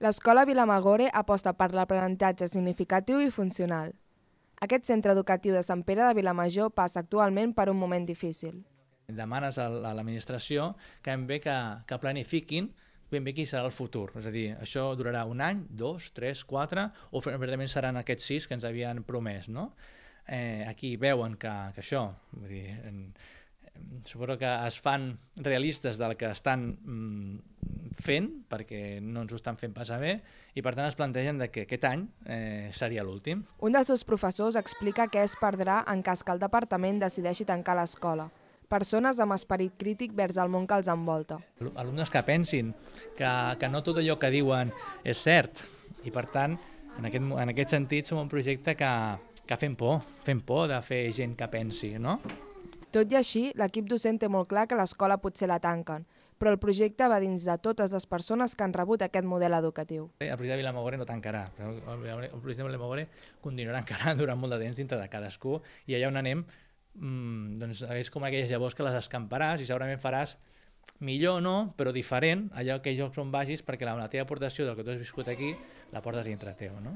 L'escola Vilamagore aposta per l'aprenentatge significatiu i funcional. Aquest centre educatiu de Sant Pere de Vilamajor passa actualment per un moment difícil. Demanes a l'administració que ben bé que, que planifiquin ben bé qui serà el futur. És a dir, això durarà un any, dos, tres, quatre, o verdament seran aquests sis que ens havien promès, no? Eh, aquí veuen que, que això, vull dir, en, suposo que es fan realistes del que estan mm, fent, perquè no ens ho estan fent passar bé, i per tant es plantegen de que aquest any eh, seria l'últim. Un dels seus professors explica què es perdrà en cas que el departament decideixi tancar l'escola persones amb esperit crític vers el món que els envolta. Alumnes que pensin que, que no tot allò que diuen és cert i per tant, en aquest, en aquest sentit, som un projecte que, que fem por, fem por de fer gent que pensi, no? Tot i així, l'equip docent té molt clar que l'escola potser la tanquen, però el projecte va dins de totes les persones que han rebut aquest model educatiu. Eh, el projecte de Vilamogore no tancarà, però el projecte de Vilamogore continuarà encara durant molt de temps dintre de cadascú i allà on anem mm, doncs és com aquelles llavors que les escamparàs i segurament faràs millor o no, però diferent allò que jocs on vagis perquè la, la teva aportació del que tu has viscut aquí la portes dintre teu. No?